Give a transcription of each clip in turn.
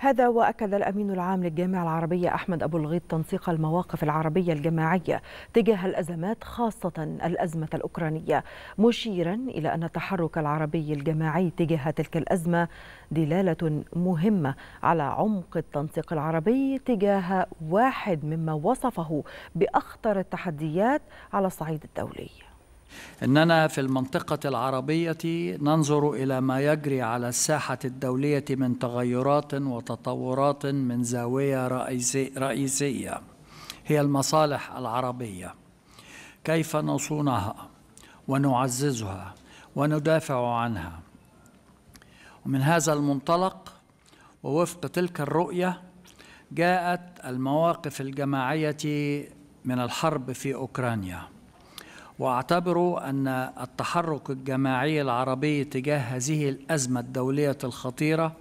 هذا وأكد الأمين العام للجامعة العربية أحمد أبو الغيط تنسيق المواقف العربية الجماعية تجاه الأزمات خاصة الأزمة الأوكرانية مشيرا إلى أن التحرك العربي الجماعي تجاه تلك الأزمة دلالة مهمة على عمق التنسيق العربي تجاه واحد مما وصفه بأخطر التحديات على الصعيد الدولي اننا في المنطقه العربيه ننظر الى ما يجري على الساحه الدوليه من تغيرات وتطورات من زاويه رئيسيه هي المصالح العربيه كيف نصونها ونعززها وندافع عنها ومن هذا المنطلق ووفق تلك الرؤيه جاءت المواقف الجماعيه من الحرب في اوكرانيا واعتبروا ان التحرك الجماعي العربي تجاه هذه الازمه الدوليه الخطيره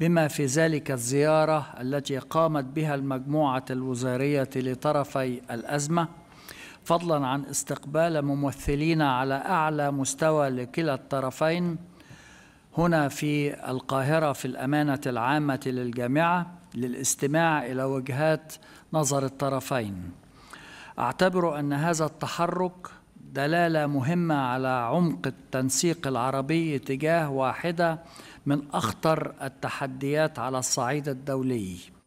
بما في ذلك الزياره التي قامت بها المجموعه الوزاريه لطرفي الازمه فضلا عن استقبال ممثلين على اعلى مستوى لكلا الطرفين هنا في القاهره في الامانه العامه للجامعه للاستماع الى وجهات نظر الطرفين اعتبر ان هذا التحرك دلاله مهمه على عمق التنسيق العربي تجاه واحده من اخطر التحديات على الصعيد الدولي